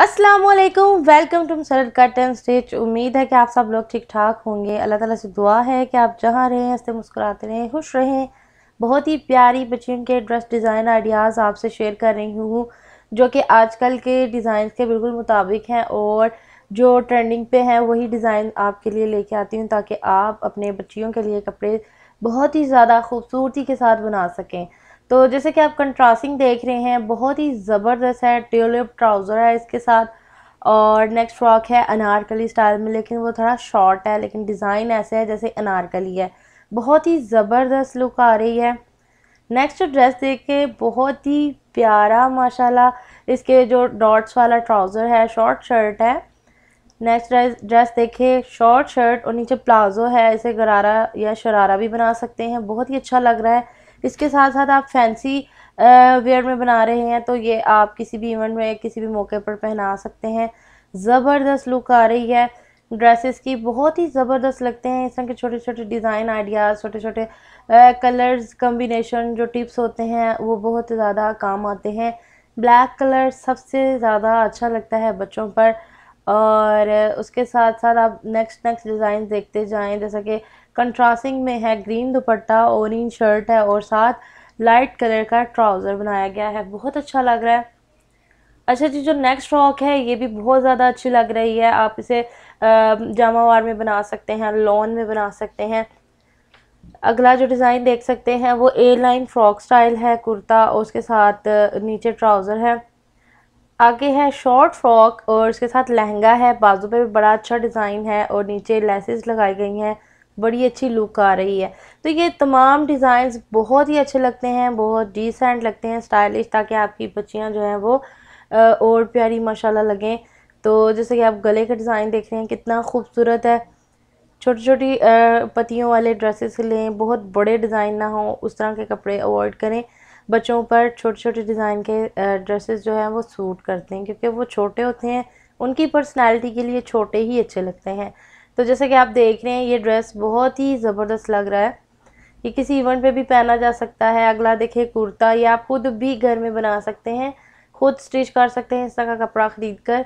Aslam welcome to Saral cut and stitch उम्मीद है कि आप सब लोग ठीक ठाक होंगे अल्लाह ताला से दुआ है कि आप जहाँ रहें हंसते मुस्कुराते रहें खुश रहें बहुत ही प्यारी बच्चियों के ड्रेस डिज़ाइन आइडियाज़ आपसे शेयर कर रही हूँ जो कि आजकल के डिज़ाइन के बिल्कुल मुताबिक हैं और जो ट्रेंडिंग पे हैं वही डिज़ाइन आपके लिए लेके आती हूँ ताकि आप अपने बच्चियों के लिए कपड़े बहुत ही ज़्यादा खूबसूरती के साथ बना सकें तो जैसे कि आप कंट्रास्टिंग देख रहे हैं बहुत ही ज़बरदस्त है ट्यूलिप ट्राउज़र है इसके साथ और नेक्स्ट फ्रॉक है अनारकली स्टाइल में लेकिन वो थोड़ा शॉर्ट है लेकिन डिज़ाइन ऐसे है जैसे अनारकली है बहुत ही ज़बरदस्त लुक आ रही है नेक्स्ट ड्रेस देखे बहुत ही प्यारा माशाल्लाह इसके जो डॉट्स वाला ट्राउज़र है शॉर्ट शर्ट है नेक्स्ट ड्रेस ड्रेस देखे शॉर्ट शर्ट और नीचे प्लाजो है इसे गरारा या शरारा भी बना सकते हैं बहुत ही अच्छा लग रहा है इसके साथ साथ आप फैंसी वेयर में बना रहे हैं तो ये आप किसी भी इवेंट में किसी भी मौके पर पहना सकते हैं ज़बरदस्त लुक आ रही है ड्रेसेस की बहुत ही ज़बरदस्त लगते हैं इस तरह के छोटे छोटे डिज़ाइन आइडियाज़ छोटे छोटे कलर्स कम्बिनेशन जो टिप्स होते हैं वो बहुत ज़्यादा काम आते हैं ब्लैक कलर सबसे ज़्यादा अच्छा लगता है बच्चों पर और उसके साथ साथ आप नेक्स्ट नेक्स्ट डिज़ाइन देखते जाएं जैसा कि कंट्रास्टिंग में है ग्रीन दुपट्टा ऑरेंज शर्ट है और साथ लाइट कलर का ट्राउज़र बनाया गया है बहुत अच्छा लग रहा है अच्छा जी जो नेक्स्ट फ्रॉक है ये भी बहुत ज़्यादा अच्छी लग रही है आप इसे जामावार में बना सकते हैं लॉन में बना सकते हैं अगला जो डिज़ाइन देख सकते हैं वो ए लाइन फ्रॉक स्टाइल है कुर्ता और उसके साथ नीचे ट्राउज़र है आगे है शॉर्ट फ्रॉक और उसके साथ लहंगा है बाजू पे भी बड़ा अच्छा डिज़ाइन है और नीचे लेसेस लगाई गई हैं बड़ी अच्छी लुक आ रही है तो ये तमाम डिज़ाइंस बहुत ही अच्छे लगते हैं बहुत डिसेंट लगते हैं स्टाइलिश ताकि आपकी बच्चियाँ जो हैं वो और प्यारी माशाल्लाह लगें तो जैसे कि आप गले का डिज़ाइन देख रहे हैं कितना खूबसूरत है छोटी छोटी पतियों वाले ड्रेसेस लें बहुत बड़े डिज़ाइन ना हो उस तरह के कपड़े अवॉइड करें बच्चों पर छोटे छोटे डिज़ाइन के ड्रेसेस जो हैं वो सूट करते हैं क्योंकि वो छोटे होते हैं उनकी पर्सनालिटी के लिए छोटे ही अच्छे लगते हैं तो जैसे कि आप देख रहे हैं ये ड्रेस बहुत ही ज़बरदस्त लग रहा है ये किसी इवेंट पे भी पहना जा सकता है अगला देखें कुर्ता ये आप खुद भी घर में बना सकते हैं खुद स्टिच कर सकते हैं इस तरह का कपड़ा ख़रीद कर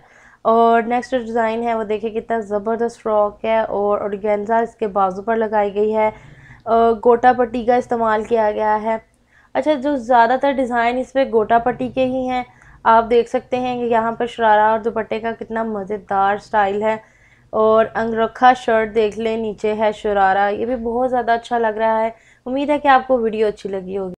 और नेक्स्ट डिज़ाइन है वो देखें कितना ज़बरदस्त फ्रॉक है और ऑर्गेन्जा इसके बाजू पर लगाई गई है गोटा पट्टी का इस्तेमाल किया गया है अच्छा जो ज़्यादातर डिज़ाइन इस पर गोटा पट्टी के ही हैं आप देख सकते हैं कि यहाँ पर शरारा और दुपट्टे का कितना मज़ेदार स्टाइल है और अंगरखा शर्ट देख लें नीचे है शरारा ये भी बहुत ज़्यादा अच्छा लग रहा है उम्मीद है कि आपको वीडियो अच्छी लगी होगी